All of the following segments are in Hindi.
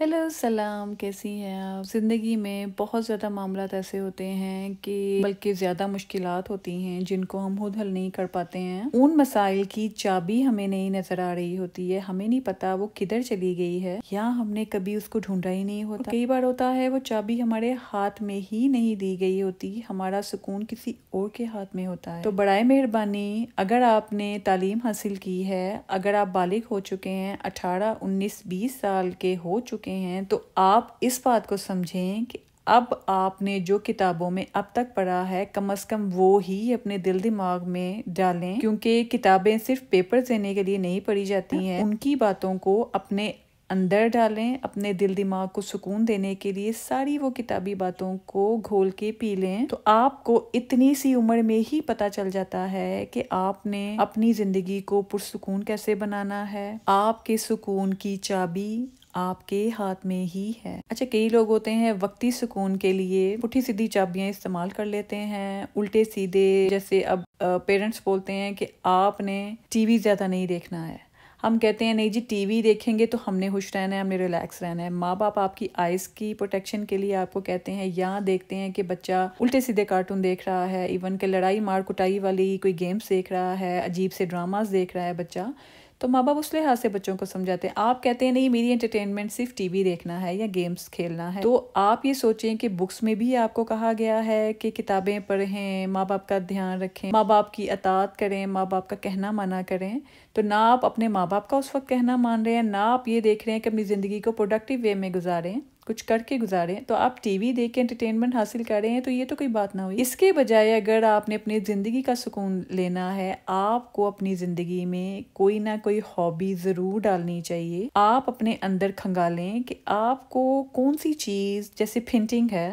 हेलो सलाम कैसी हैं आप ज़िंदगी में बहुत ज़्यादा मामला तो ऐसे होते हैं कि बल्कि ज़्यादा मुश्किल होती हैं जिनको हम खुद हल नहीं कर पाते हैं उन मसाइल की चाबी हमें नहीं नज़र आ रही होती है हमें नहीं पता वो किधर चली गई है या हमने कभी उसको ढूंढा ही नहीं होता कई बार होता है वो चाबी हमारे हाथ में ही नहीं दी गई होती हमारा सुकून किसी और के हाथ में होता है तो बड़ा मेहरबानी अगर आपने तालीम हासिल की है अगर आप बालिग हो चुके हैं अठारह उन्नीस बीस साल के हो चुके चुके हैं तो आप इस बात को समझें कि अब आपने जो किताबों में अब तक पढ़ा है कम अज कम वो ही अपने दिल दिमाग में डालें क्योंकि किताबें सिर्फ पेपर देने के लिए नहीं पढ़ी जाती हैं उनकी बातों को अपने अंदर डालें अपने दिल दिमाग को सुकून देने के लिए सारी वो किताबी बातों को घोल के पी लें तो आपको इतनी सी उम्र में ही पता चल जाता है कि आपने अपनी जिंदगी को पुरसकून कैसे बनाना है आपके सुकून की चाबी आपके हाथ में ही है अच्छा कई लोग होते हैं वक्ती सुकून के लिए उठी सीधी चाबियां इस्तेमाल कर लेते हैं उल्टे सीधे जैसे अब पेरेंट्स बोलते हैं कि आपने टीवी ज़्यादा नहीं देखना है हम कहते हैं नहीं जी टीवी देखेंगे तो हमने खुश रहना है हमने रिलैक्स रहना है माँ बाप आपकी आइज़ की प्रोटेक्शन के लिए आपको कहते हैं या देखते हैं कि बच्चा उल्टे सीधे कार्टून देख रहा है इवन के लड़ाई मार कुटाई वाली कोई गेम्स देख रहा है अजीब से ड्रामास देख रहा है बच्चा तो माँ बाप उस लिहाज से बच्चों को समझाते हैं आप कहते हैं नहीं मेरी एंटरटेनमेंट सिर्फ टीवी देखना है या गेम्स खेलना है तो आप ये सोचें कि बुक्स में भी आपको कहा गया है कि किताबें पढ़ें माँ बाप का ध्यान रखें माँ बाप की अतात करें माँ बाप का कहना माना करें तो ना आप अपने माँ बाप का उस वक्त कहना मान रहे हैं ना आप ये देख रहे हैं कि अपनी ज़िंदगी को प्रोडक्टिव वे में गुजारें कुछ करके गुजारें तो आप टीवी देख के एंटरटेनमेंट हासिल कर रहे हैं तो ये तो कोई बात ना हुई इसके बजाय अगर आपने अपनी ज़िंदगी का सुकून लेना है आपको अपनी ज़िंदगी में कोई ना कोई हॉबी ज़रूर डालनी चाहिए आप अपने अंदर खंगालें कि आपको कौन सी चीज़ जैसे पेंटिंग है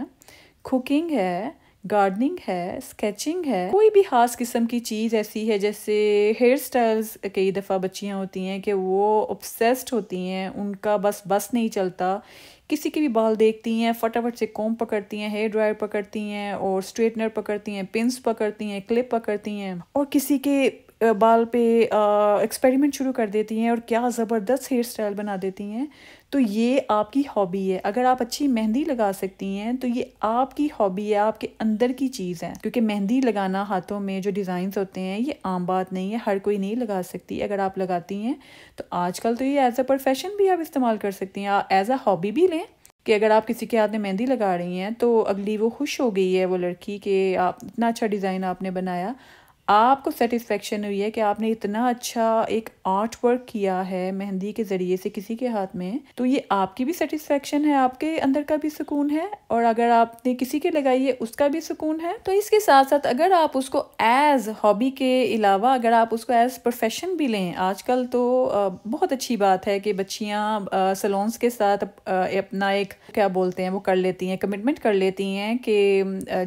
कुकिंग है गार्डनिंग है स्केचिंग है कोई भी खास किस्म की चीज़ ऐसी है जैसे हेयर स्टाइल्स कई दफ़ा बच्चियाँ होती हैं कि वो ऑब्सेस्ड होती हैं उनका बस बस नहीं चलता किसी के भी बाल देखती हैं फटाफट से कॉम पकड़ती हैं हेयर ड्रायर पकड़ती हैं और स्ट्रेटनर पकड़ती हैं पिंस पकड़ती हैं क्लिप पकड़ती हैं और किसी के बाल पे एक्सपेरिमेंट शुरू कर देती हैं और क्या ज़बरदस्त हेयर स्टाइल बना देती हैं तो ये आपकी हॉबी है अगर आप अच्छी मेहंदी लगा सकती हैं तो ये आपकी हॉबी है आपके अंदर की चीज़ है क्योंकि मेहंदी लगाना हाथों में जो डिज़ाइन होते हैं ये आम बात नहीं है हर कोई नहीं लगा सकती अगर आप लगाती हैं तो आजकल तो ये एज अ प्रोफेशन भी आप इस्तेमाल कर सकती हैं एज अ हॉबी भी लें कि अगर आप किसी के हाथ में मेहंदी लगा रही हैं तो अगली वो खुश हो गई है वो लड़की के आप इतना अच्छा डिज़ाइन आपने बनाया आपको सेटिस्फेक्शन हुई है कि आपने इतना अच्छा एक आर्ट वर्क किया है मेहंदी के ज़रिए से किसी के हाथ में तो ये आपकी भी सेटिस्फेक्शन है आपके अंदर का भी सुकून है और अगर आपने किसी के लगाई है उसका भी सुकून है तो इसके साथ साथ अगर आप उसको एज हॉबी के अलावा अगर आप उसको एज प्रोफेशन भी लें आजकल तो बहुत अच्छी बात है कि बच्चियाँ सलोन्स के साथ अपना एक क्या बोलते हैं वो कर लेती हैं कमिटमेंट कर लेती हैं कि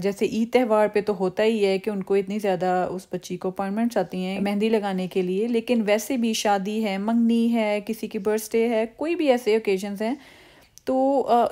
जैसे ईद त्यौहार पर तो होता ही है कि उनको इतनी ज़्यादा उस बच्ची को अपॉइंटमेंट चाहती हैं मेहंदी लगाने के लिए लेकिन वैसे भी शादी है मंगनी है किसी की बर्थडे है कोई भी ऐसे ओकेजन हैं तो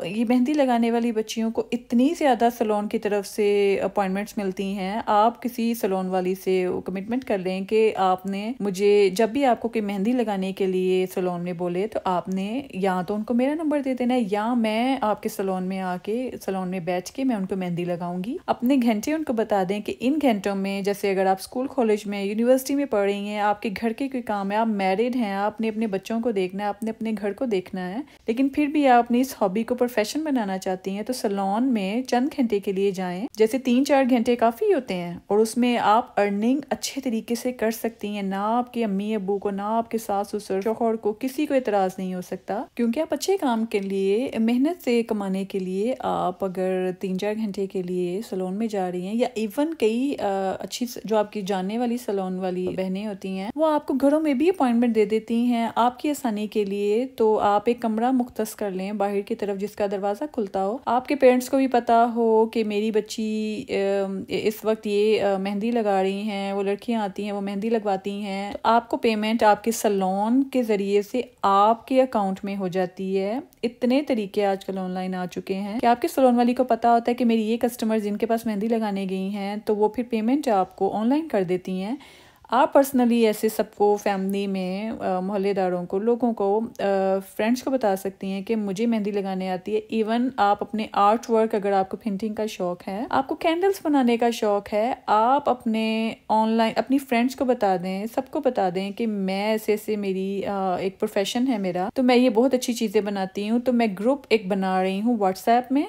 ये मेहंदी लगाने वाली बच्चियों को इतनी ज़्यादा सलोन की तरफ से अपॉइंटमेंट्स मिलती हैं आप किसी सलोन वाली से कमिटमेंट कर लें कि आपने मुझे जब भी आपको कोई मेहंदी लगाने के लिए सलोन में बोले तो आपने या तो उनको मेरा नंबर दे देना या मैं आपके सलोन में आके सलोन में बैठ के मैं उनको मेहंदी लगाऊंगी अपने घंटे उनको बता दें कि इन घंटों में जैसे अगर आप स्कूल कॉलेज में यूनिवर्सिटी में पढ़ रही हैं आपके घर के कोई काम है आप मैरिड हैं आपने अपने बच्चों को देखना है आपने अपने घर को देखना है लेकिन फिर भी आप अपनी इस हॉबी को प्रोफेशन बनाना चाहती हैं तो सलोन में चंद घंटे के लिए जाएं जैसे तीन चार घंटे काफ़ी होते हैं और उसमें आप अर्निंग अच्छे तरीके से कर सकती हैं ना आपके अम्मी अबू को ना आपके सास ससुर शोहर को किसी को इतराज़ नहीं हो सकता क्योंकि आप अच्छे काम के लिए मेहनत से कमाने के लिए आप अगर तीन चार घंटे के लिए सलोन में जा रही हैं या इवन कई अच्छी जो आपकी जानने वाली सलोन वाली बहनें होती हैं वो आपको घरों में भी अपॉइंटमेंट दे देती हैं आपकी आसानी के लिए तो आप एक कमरा मुख्त कर लें बाहर बाहर की तरफ जिसका दरवाज़ा खुलता हो आपके पेरेंट्स को भी पता हो कि मेरी बच्ची इस वक्त ये मेहंदी लगा रही हैं वो लड़कियाँ आती हैं वो मेहंदी लगवाती हैं तो आपको पेमेंट आपके सलोन के ज़रिए से आपके अकाउंट में हो जाती है इतने तरीके आजकल ऑनलाइन आ चुके हैं कि आपके सलोन वाली को पता होता है कि मेरी ये कस्टमर जिनके पास मेहंदी लगाने गई हैं तो वो फिर पेमेंट आपको ऑनलाइन कर देती हैं आप पर्सनली ऐसे सबको फैमिली में मोहल्लेदारों को लोगों को फ्रेंड्स को बता सकती हैं कि मुझे मेहंदी लगाने आती है इवन आप अपने आर्ट वर्क अगर आपको पेंटिंग का शौक है आपको कैंडल्स बनाने का शौक है आप अपने ऑनलाइन अपनी फ्रेंड्स को बता दें सबको बता दें कि मैं ऐसे ऐसे मेरी एक प्रोफेशन है मेरा तो मैं ये बहुत अच्छी चीज़ें बनाती हूँ तो मैं ग्रुप एक बना रही हूँ व्हाट्सएप में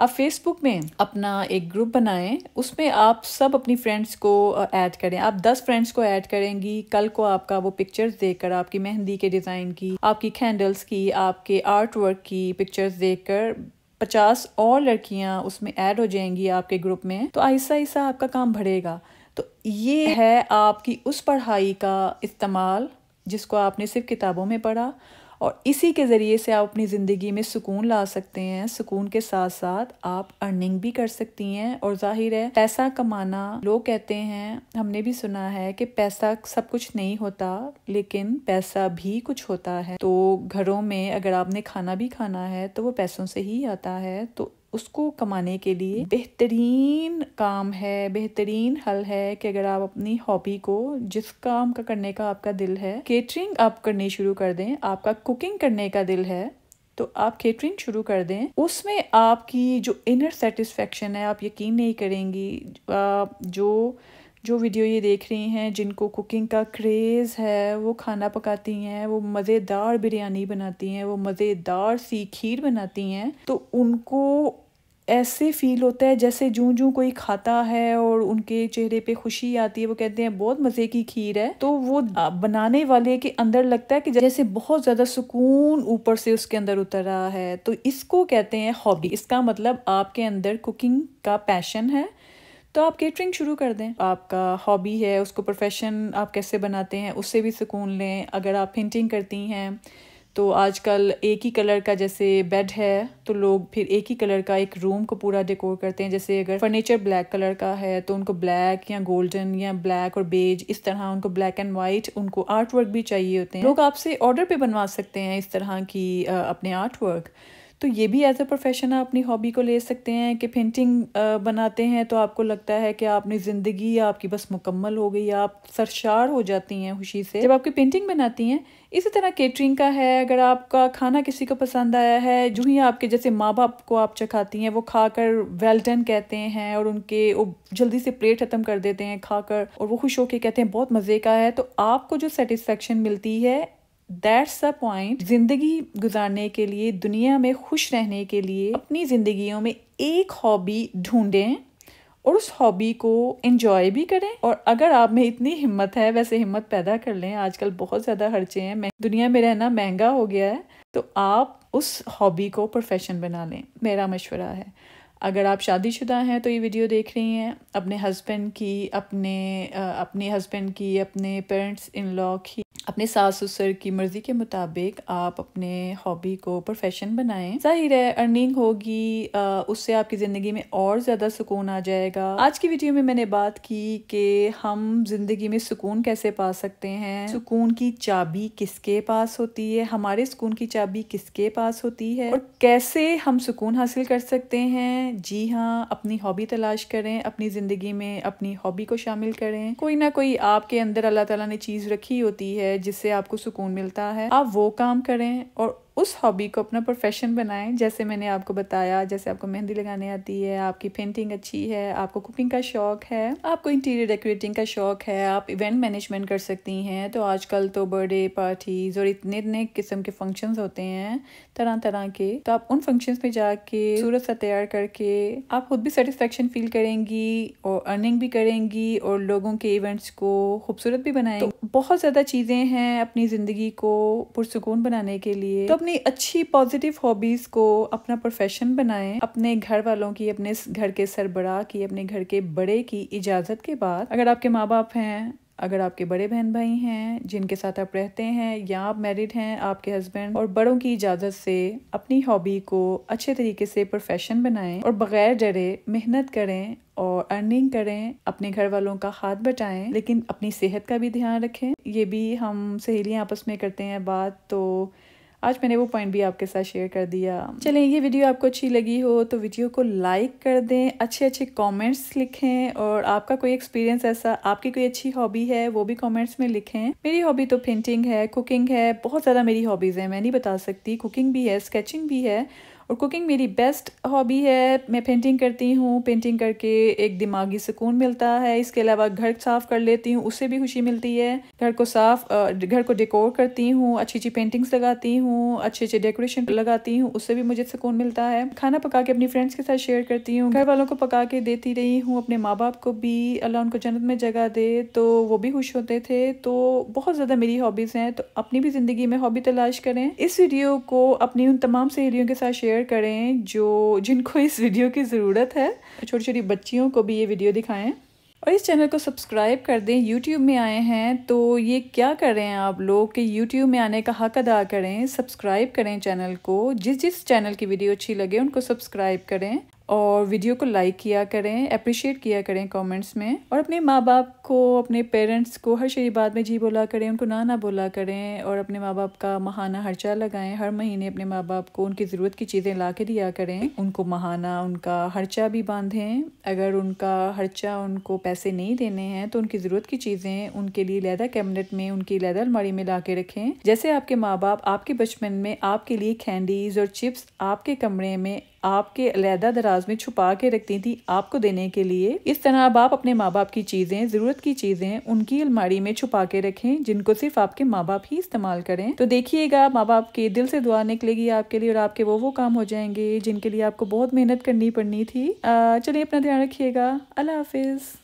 आप फेसबुक में अपना एक ग्रुप बनाएं उसमें आप सब अपनी फ्रेंड्स को ऐड करें आप दस फ्रेंड्स को ऐड करेंगी कल को आपका वो पिक्चर्स देखकर आपकी मेहंदी के डिज़ाइन की आपकी कैंडल्स की आपके आर्ट वर्क की पिक्चर्स देखकर पचास और लड़कियां उसमें ऐड हो जाएंगी आपके ग्रुप में तो ऐसा ऐसा आपका काम बढ़ेगा तो ये है आपकी उस पढ़ाई का इस्तेमाल जिसको आपने सिर्फ किताबों में पढ़ा और इसी के ज़रिए से आप अपनी ज़िंदगी में सुकून ला सकते हैं सुकून के साथ साथ आप अर्निंग भी कर सकती हैं और जाहिर है पैसा कमाना लोग कहते हैं हमने भी सुना है कि पैसा सब कुछ नहीं होता लेकिन पैसा भी कुछ होता है तो घरों में अगर आपने खाना भी खाना है तो वो पैसों से ही आता है तो उसको कमाने के लिए बेहतरीन काम है बेहतरीन हल है कि अगर आप अपनी हॉबी को जिस काम का करने का आपका दिल है केटरिंग आप करनी शुरू कर दें आपका कुकिंग करने का दिल है तो आप केटरिंग शुरू कर दें उसमें आपकी जो इनर सेटिस्फेक्शन है आप यकीन नहीं करेंगी जो जो वीडियो ये देख रही हैं जिनको कुकिंग का क्रेज़ है वो खाना पकाती हैं वो मज़ेदार बिरयानी बनाती हैं वो मज़ेदार सी खीर बनाती हैं तो उनको ऐसे फील होता है जैसे जूं जूं कोई खाता है और उनके चेहरे पे खुशी आती है वो कहते हैं बहुत मज़े की खीर है तो वो बनाने वाले के अंदर लगता है कि जैसे बहुत ज़्यादा सुकून ऊपर से उसके अंदर उतर रहा है तो इसको कहते हैं हॉबी इसका मतलब आपके अंदर कुकिंग का पैशन है तो आप केटरिंग शुरू कर दें आपका हॉबी है उसको प्रोफेशन आप कैसे बनाते हैं उससे भी सुकून लें अगर आप पेंटिंग करती हैं तो आजकल एक ही कलर का जैसे बेड है तो लोग फिर एक ही कलर का एक रूम को पूरा डेकोर करते हैं जैसे अगर फर्नीचर ब्लैक कलर का है तो उनको ब्लैक या गोल्डन या ब्लैक और बेज इस तरह उनको ब्लैक एंड वाइट उनको आर्ट वर्क भी चाहिए होते हैं लोग आपसे ऑर्डर पे बनवा सकते हैं इस तरह की अपने आर्ट वर्क तो ये भी एज अ प्रोफेशन आप अपनी हॉबी को ले सकते हैं कि पेंटिंग बनाते हैं तो आपको लगता है कि आपने ज़िंदगी आपकी बस मुकम्मल हो गई आप सरशार हो जाती हैं खुशी से जब आपकी पेंटिंग बनाती हैं इसी तरह केटरिंग का है अगर आपका खाना किसी को पसंद आया है जो ही आपके जैसे माँ बाप को आप चखाती हैं वो खाकर वेल्टन कहते हैं और उनके वो जल्दी से प्लेट ख़त्म कर देते हैं खाकर और वो खुश होकर कहते हैं बहुत मज़े का है तो आपको जो सेटिस्फेक्शन मिलती है दैट्स द पॉइंट जिंदगी गुजारने के लिए दुनिया में खुश रहने के लिए अपनी जिंदगियों में एक हॉबी ढूंढें और उस हॉबी को इंजॉय भी करें और अगर आप में इतनी हिम्मत है वैसे हिम्मत पैदा कर लें आजकल बहुत ज़्यादा खर्चे हैं दुनिया में रहना महंगा हो गया है तो आप उस हॉबी को प्रोफेशन बना लें मेरा मशवरा है अगर आप शादीशुदा हैं तो ये वीडियो देख रही हैं अपने हस्बैंड की अपने अपने हस्बैंड की अपने पेरेंट्स इन लॉ की अपने सास ससुर की मर्जी के मुताबिक आप अपने हॉबी को प्रोफेशन बनाएं जाहिर है अर्निंग होगी उससे आपकी ज़िंदगी में और ज़्यादा सुकून आ जाएगा आज की वीडियो में मैंने बात की कि हम ज़िंदगी में सुकून कैसे पा सकते हैं सुकून की चाबी किसके पास होती है हमारे सुकून की चाबी किसके पास होती है और कैसे हम सुकून हासिल कर सकते हैं जी हाँ अपनी हॉबी तलाश करें अपनी ज़िंदगी में अपनी हॉबी को शामिल करें कोई ना कोई आपके अंदर अल्लाह तला ने चीज़ रखी होती है जिससे आपको सुकून मिलता है आप वो काम करें और उस हॉबी को अपना प्रोफेशन बनाएं जैसे मैंने आपको बताया जैसे आपको मेहंदी लगाने आती है आपकी पेंटिंग अच्छी है आपको कुकिंग का शौक है आपको इंटीरियर डेकोरेटिंग का शौक है आप इवेंट मैनेजमेंट कर सकती हैं तो आजकल तो बर्थडे पार्टीज और इतने इतने किस्म के फंक्शंस होते हैं तरह तरह के तो आप उन फंक्शन में जाके सूरत सा तैयार करके आप खुद भी सेटिस्फेक्शन फील करेंगी और अर्निंग भी करेंगी और लोगों के इवेंट्स को खूबसूरत भी बनाएंगे तो बहुत ज़्यादा चीज़ें हैं अपनी ज़िंदगी को पुरसकून बनाने के लिए तो अपनी अपनी अच्छी पॉजिटिव हॉबीज़ को अपना प्रोफेशन बनाएं अपने घर वालों की अपने घर के सरबरा की अपने घर के बड़े की इजाज़त के बाद अगर आपके माँ बाप हैं अगर आपके बड़े बहन भाई हैं जिनके साथ आप रहते हैं या आप मैरिड हैं आपके हस्बैंड और बड़ों की इजाज़त से अपनी हॉबी को अच्छे तरीके से प्रोफेशन बनाएं और बगैर डरे मेहनत करें और अर्निंग करें अपने घर वालों का हाथ बटाएं लेकिन अपनी सेहत का भी ध्यान रखें ये भी हम सहेलियां आपस में करते हैं बात तो आज मैंने वो पॉइंट भी आपके साथ शेयर कर दिया चलें ये वीडियो आपको अच्छी लगी हो तो वीडियो को लाइक कर दें अच्छे अच्छे कमेंट्स लिखें और आपका कोई एक्सपीरियंस ऐसा आपकी कोई अच्छी हॉबी है वो भी कमेंट्स में लिखें मेरी हॉबी तो पेंटिंग है कुकिंग है बहुत ज़्यादा मेरी हॉबीज़ हैं मैं नहीं बता सकती कुकिंग भी है स्केचिंग भी है और कुकिंग मेरी बेस्ट हॉबी है मैं पेंटिंग करती हूँ पेंटिंग करके एक दिमागी सुकून मिलता है इसके अलावा घर साफ़ कर लेती हूँ उससे भी खुशी मिलती है घर को साफ घर को डेकोर करती हूँ अच्छी अच्छी पेंटिंग्स लगाती हूँ अच्छे अच्छे डेकोरेशन लगाती हूँ उससे भी मुझे सुकून मिलता है खाना पका के अपनी फ्रेंड्स के साथ शेयर करती हूँ घर वालों को पका के देती रही हूँ अपने माँ बाप को भी अल्लाह उनको जन्नत में जगह दे तो वो भी खुश होते थे तो बहुत ज़्यादा मेरी हॉबीज़ हैं तो अपनी भी ज़िंदगी में हॉबी तलाश करें इस वीडियो को अपनी उन तमाम सहेलियों के साथ शेयर शेयर करें जो जिनको इस वीडियो की ज़रूरत है छोटी छोटी बच्चियों को भी ये वीडियो दिखाएं और इस चैनल को सब्सक्राइब कर दें यूट्यूब में आए हैं तो ये क्या कर रहे हैं आप लोग कि यूट्यूब में आने का हक अदा करें सब्सक्राइब करें चैनल को जिस जिस चैनल की वीडियो अच्छी लगे उनको सब्सक्राइब करें और वीडियो को लाइक किया करें अप्रिशिएट किया करें कमेंट्स में और अपने माँ बाप को अपने पेरेंट्स को हर शरी बाद में जी बोला करें उनको ना ना बोला करें और अपने माँ बाप का महाना हर्चा लगाएं हर महीने अपने माँ बाप को उनकी ज़रूरत की चीज़ें ला के दिया करें उनको महाना उनका हर्चा भी बांधें अगर उनका हर्चा उनको पैसे नहीं देने हैं तो उनकी ज़रूरत की चीज़ें उनके लिए लैदा कैबिनेट में उनकी लैदा अलमारी में ला के रखें जैसे आपके माँ बाप आपके बचपन में आपके लिए कैंडीज़ और चिप्स आपके कमरे में आपके अलहदा दराज अंदाज में छुपा के रखती थी आपको देने के लिए इस तरह अब आप अपने माँ बाप की चीजें जरूरत की चीजें उनकी अलमारी में छुपा के रखें जिनको सिर्फ आपके माँ बाप ही इस्तेमाल करें तो देखिएगा माँ बाप के दिल से दुआ निकलेगी आपके लिए और आपके वो वो काम हो जाएंगे जिनके लिए आपको बहुत मेहनत करनी पड़नी थी चलिए अपना ध्यान रखिएगा अल्लाह हाफिज